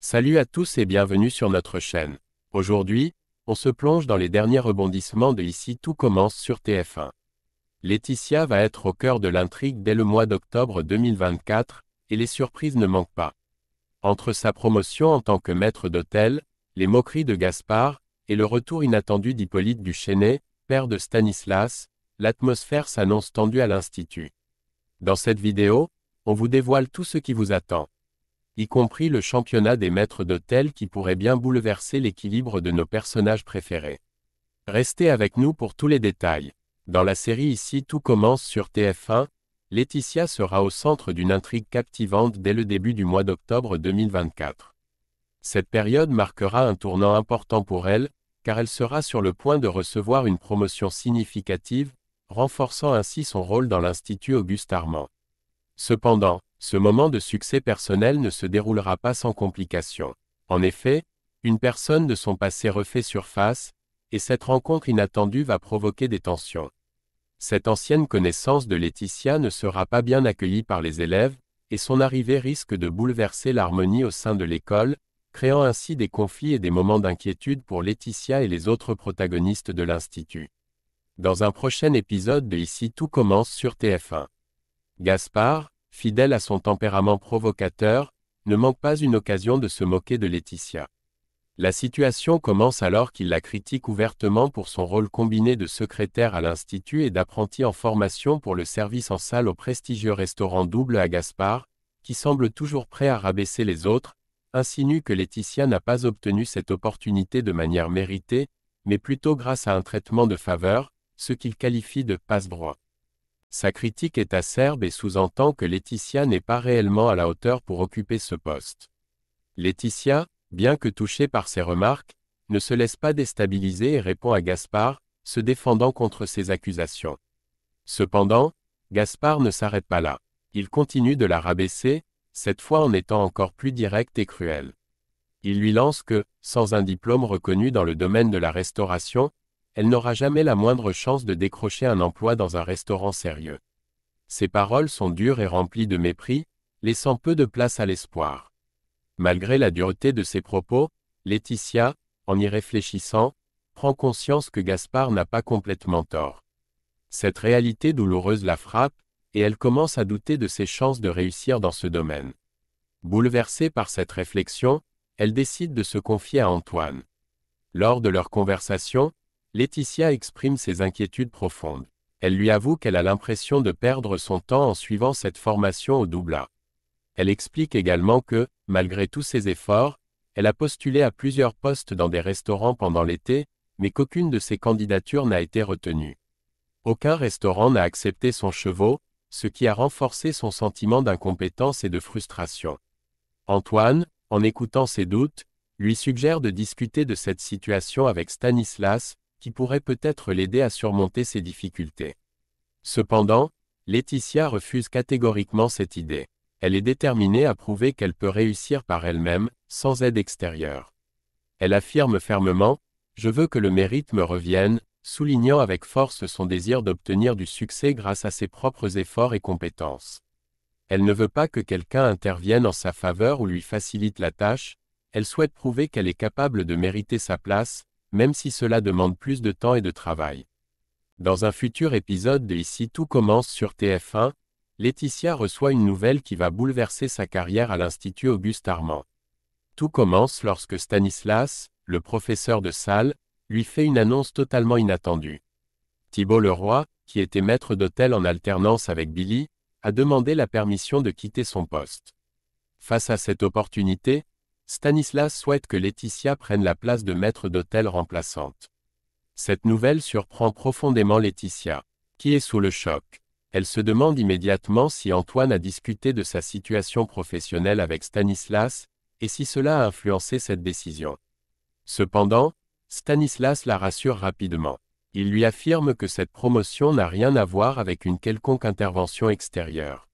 Salut à tous et bienvenue sur notre chaîne. Aujourd'hui, on se plonge dans les derniers rebondissements de Ici tout commence sur TF1. Laetitia va être au cœur de l'intrigue dès le mois d'octobre 2024, et les surprises ne manquent pas. Entre sa promotion en tant que maître d'hôtel, les moqueries de Gaspard, et le retour inattendu d'Hippolyte Duchesnay, père de Stanislas, l'atmosphère s'annonce tendue à l'Institut. Dans cette vidéo, on vous dévoile tout ce qui vous attend y compris le championnat des maîtres d'hôtel qui pourrait bien bouleverser l'équilibre de nos personnages préférés. Restez avec nous pour tous les détails. Dans la série Ici tout commence sur TF1, Laetitia sera au centre d'une intrigue captivante dès le début du mois d'octobre 2024. Cette période marquera un tournant important pour elle, car elle sera sur le point de recevoir une promotion significative, renforçant ainsi son rôle dans l'Institut Auguste Armand. Cependant, ce moment de succès personnel ne se déroulera pas sans complications. En effet, une personne de son passé refait surface, et cette rencontre inattendue va provoquer des tensions. Cette ancienne connaissance de Laetitia ne sera pas bien accueillie par les élèves, et son arrivée risque de bouleverser l'harmonie au sein de l'école, créant ainsi des conflits et des moments d'inquiétude pour Laetitia et les autres protagonistes de l'Institut. Dans un prochain épisode de Ici tout commence sur TF1. Gaspard, fidèle à son tempérament provocateur, ne manque pas une occasion de se moquer de Laetitia. La situation commence alors qu'il la critique ouvertement pour son rôle combiné de secrétaire à l'Institut et d'apprenti en formation pour le service en salle au prestigieux restaurant double à Gaspard, qui semble toujours prêt à rabaisser les autres, insinue que Laetitia n'a pas obtenu cette opportunité de manière méritée, mais plutôt grâce à un traitement de faveur, ce qu'il qualifie de passe-droit. Sa critique est acerbe et sous-entend que Laetitia n'est pas réellement à la hauteur pour occuper ce poste. Laetitia, bien que touchée par ses remarques, ne se laisse pas déstabiliser et répond à Gaspard, se défendant contre ses accusations. Cependant, Gaspard ne s'arrête pas là. Il continue de la rabaisser, cette fois en étant encore plus direct et cruel. Il lui lance que, sans un diplôme reconnu dans le domaine de la restauration, elle n'aura jamais la moindre chance de décrocher un emploi dans un restaurant sérieux. Ses paroles sont dures et remplies de mépris, laissant peu de place à l'espoir. Malgré la dureté de ses propos, Laetitia, en y réfléchissant, prend conscience que Gaspard n'a pas complètement tort. Cette réalité douloureuse la frappe, et elle commence à douter de ses chances de réussir dans ce domaine. Bouleversée par cette réflexion, elle décide de se confier à Antoine. Lors de leur conversation, Laetitia exprime ses inquiétudes profondes. Elle lui avoue qu'elle a l'impression de perdre son temps en suivant cette formation au double Elle explique également que, malgré tous ses efforts, elle a postulé à plusieurs postes dans des restaurants pendant l'été, mais qu'aucune de ses candidatures n'a été retenue. Aucun restaurant n'a accepté son chevaux, ce qui a renforcé son sentiment d'incompétence et de frustration. Antoine, en écoutant ses doutes, lui suggère de discuter de cette situation avec Stanislas, qui pourrait peut-être l'aider à surmonter ses difficultés. Cependant, Laetitia refuse catégoriquement cette idée. Elle est déterminée à prouver qu'elle peut réussir par elle-même, sans aide extérieure. Elle affirme fermement, Je veux que le mérite me revienne, soulignant avec force son désir d'obtenir du succès grâce à ses propres efforts et compétences. Elle ne veut pas que quelqu'un intervienne en sa faveur ou lui facilite la tâche, elle souhaite prouver qu'elle est capable de mériter sa place, même si cela demande plus de temps et de travail. Dans un futur épisode de Ici tout commence sur TF1, Laetitia reçoit une nouvelle qui va bouleverser sa carrière à l'Institut Auguste Armand. Tout commence lorsque Stanislas, le professeur de salle, lui fait une annonce totalement inattendue. Thibault Leroy, qui était maître d'hôtel en alternance avec Billy, a demandé la permission de quitter son poste. Face à cette opportunité, Stanislas souhaite que Laetitia prenne la place de maître d'hôtel remplaçante. Cette nouvelle surprend profondément Laetitia, qui est sous le choc. Elle se demande immédiatement si Antoine a discuté de sa situation professionnelle avec Stanislas, et si cela a influencé cette décision. Cependant, Stanislas la rassure rapidement. Il lui affirme que cette promotion n'a rien à voir avec une quelconque intervention extérieure.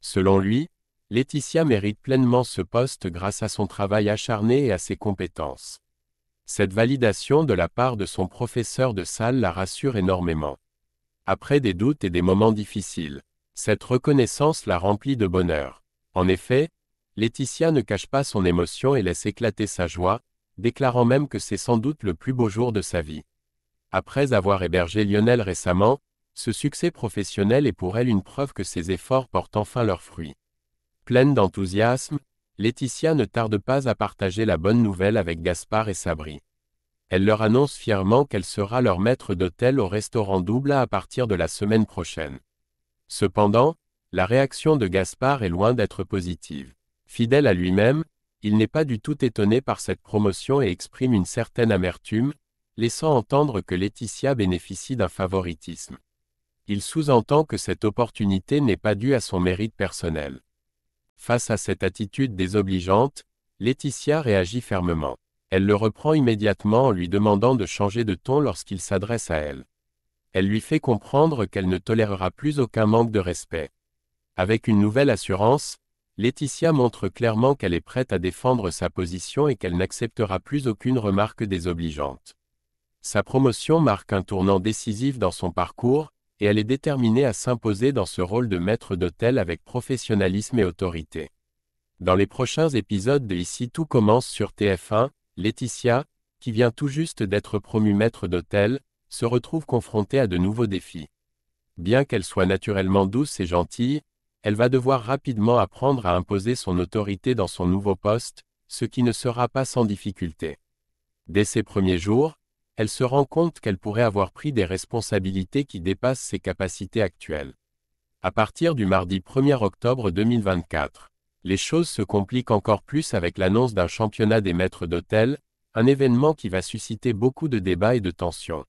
Selon lui, Laetitia mérite pleinement ce poste grâce à son travail acharné et à ses compétences. Cette validation de la part de son professeur de salle la rassure énormément. Après des doutes et des moments difficiles, cette reconnaissance la remplit de bonheur. En effet, Laetitia ne cache pas son émotion et laisse éclater sa joie, déclarant même que c'est sans doute le plus beau jour de sa vie. Après avoir hébergé Lionel récemment, ce succès professionnel est pour elle une preuve que ses efforts portent enfin leurs fruits. Pleine d'enthousiasme, Laetitia ne tarde pas à partager la bonne nouvelle avec Gaspard et Sabri. Elle leur annonce fièrement qu'elle sera leur maître d'hôtel au restaurant Doubla à partir de la semaine prochaine. Cependant, la réaction de Gaspard est loin d'être positive. Fidèle à lui-même, il n'est pas du tout étonné par cette promotion et exprime une certaine amertume, laissant entendre que Laetitia bénéficie d'un favoritisme. Il sous-entend que cette opportunité n'est pas due à son mérite personnel. Face à cette attitude désobligeante, Laetitia réagit fermement. Elle le reprend immédiatement en lui demandant de changer de ton lorsqu'il s'adresse à elle. Elle lui fait comprendre qu'elle ne tolérera plus aucun manque de respect. Avec une nouvelle assurance, Laetitia montre clairement qu'elle est prête à défendre sa position et qu'elle n'acceptera plus aucune remarque désobligeante. Sa promotion marque un tournant décisif dans son parcours, et elle est déterminée à s'imposer dans ce rôle de maître d'hôtel avec professionnalisme et autorité. Dans les prochains épisodes de Ici tout commence sur TF1, Laetitia, qui vient tout juste d'être promue maître d'hôtel, se retrouve confrontée à de nouveaux défis. Bien qu'elle soit naturellement douce et gentille, elle va devoir rapidement apprendre à imposer son autorité dans son nouveau poste, ce qui ne sera pas sans difficulté. Dès ses premiers jours, elle se rend compte qu'elle pourrait avoir pris des responsabilités qui dépassent ses capacités actuelles. À partir du mardi 1er octobre 2024, les choses se compliquent encore plus avec l'annonce d'un championnat des maîtres d'hôtel, un événement qui va susciter beaucoup de débats et de tensions.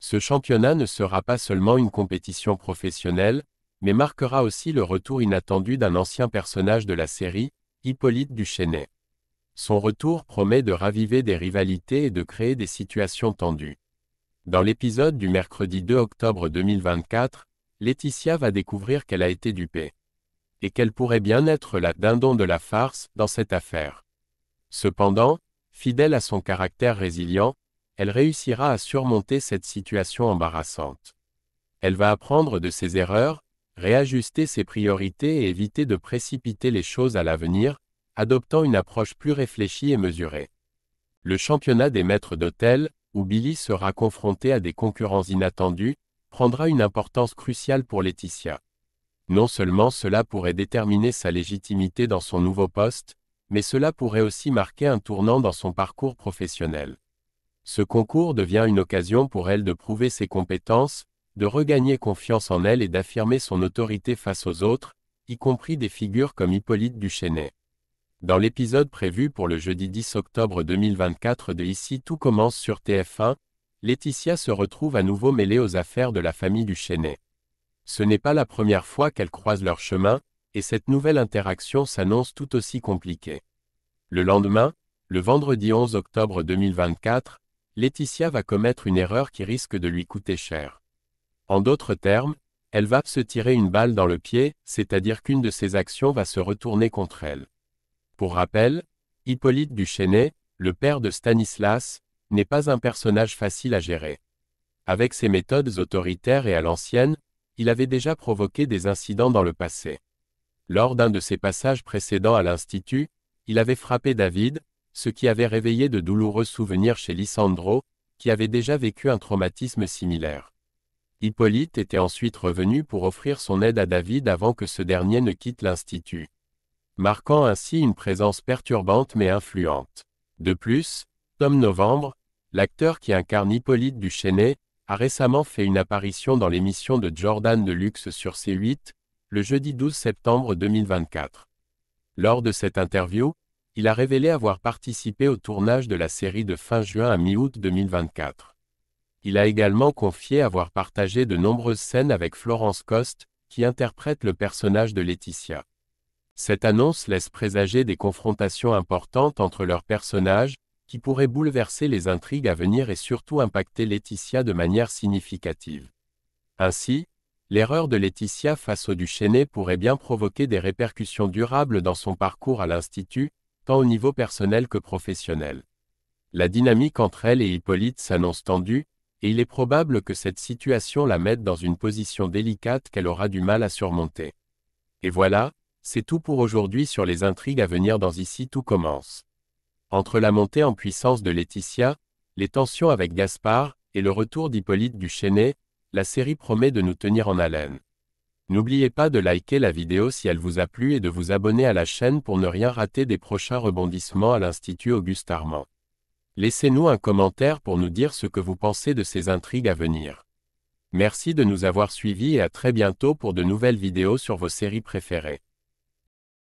Ce championnat ne sera pas seulement une compétition professionnelle, mais marquera aussi le retour inattendu d'un ancien personnage de la série, Hippolyte Duchesnay. Son retour promet de raviver des rivalités et de créer des situations tendues. Dans l'épisode du mercredi 2 octobre 2024, Laetitia va découvrir qu'elle a été dupée. Et qu'elle pourrait bien être la dindon de la farce dans cette affaire. Cependant, fidèle à son caractère résilient, elle réussira à surmonter cette situation embarrassante. Elle va apprendre de ses erreurs, réajuster ses priorités et éviter de précipiter les choses à l'avenir, adoptant une approche plus réfléchie et mesurée. Le championnat des maîtres d'hôtel, où Billy sera confronté à des concurrents inattendus, prendra une importance cruciale pour Laetitia. Non seulement cela pourrait déterminer sa légitimité dans son nouveau poste, mais cela pourrait aussi marquer un tournant dans son parcours professionnel. Ce concours devient une occasion pour elle de prouver ses compétences, de regagner confiance en elle et d'affirmer son autorité face aux autres, y compris des figures comme Hippolyte Duchesnay. Dans l'épisode prévu pour le jeudi 10 octobre 2024 de Ici tout commence sur TF1, Laetitia se retrouve à nouveau mêlée aux affaires de la famille du Chesnay. Ce n'est pas la première fois qu'elles croisent leur chemin, et cette nouvelle interaction s'annonce tout aussi compliquée. Le lendemain, le vendredi 11 octobre 2024, Laetitia va commettre une erreur qui risque de lui coûter cher. En d'autres termes, elle va se tirer une balle dans le pied, c'est-à-dire qu'une de ses actions va se retourner contre elle. Pour rappel, Hippolyte Duchesnay, le père de Stanislas, n'est pas un personnage facile à gérer. Avec ses méthodes autoritaires et à l'ancienne, il avait déjà provoqué des incidents dans le passé. Lors d'un de ses passages précédents à l'Institut, il avait frappé David, ce qui avait réveillé de douloureux souvenirs chez Lissandro, qui avait déjà vécu un traumatisme similaire. Hippolyte était ensuite revenu pour offrir son aide à David avant que ce dernier ne quitte l'Institut marquant ainsi une présence perturbante mais influente. De plus, Tom Novembre, l'acteur qui incarne Hippolyte Duchesnay, a récemment fait une apparition dans l'émission de Jordan luxe sur C8, le jeudi 12 septembre 2024. Lors de cette interview, il a révélé avoir participé au tournage de la série de fin juin à mi-août 2024. Il a également confié avoir partagé de nombreuses scènes avec Florence Coste, qui interprète le personnage de Laetitia. Cette annonce laisse présager des confrontations importantes entre leurs personnages, qui pourraient bouleverser les intrigues à venir et surtout impacter Laetitia de manière significative. Ainsi, l'erreur de Laetitia face au Duchesne pourrait bien provoquer des répercussions durables dans son parcours à l'Institut, tant au niveau personnel que professionnel. La dynamique entre elle et Hippolyte s'annonce tendue, et il est probable que cette situation la mette dans une position délicate qu'elle aura du mal à surmonter. Et voilà, c'est tout pour aujourd'hui sur les intrigues à venir dans Ici tout commence. Entre la montée en puissance de Laetitia, les tensions avec Gaspard, et le retour d'Hippolyte Duchesnay, la série promet de nous tenir en haleine. N'oubliez pas de liker la vidéo si elle vous a plu et de vous abonner à la chaîne pour ne rien rater des prochains rebondissements à l'Institut Auguste Armand. Laissez-nous un commentaire pour nous dire ce que vous pensez de ces intrigues à venir. Merci de nous avoir suivis et à très bientôt pour de nouvelles vidéos sur vos séries préférées.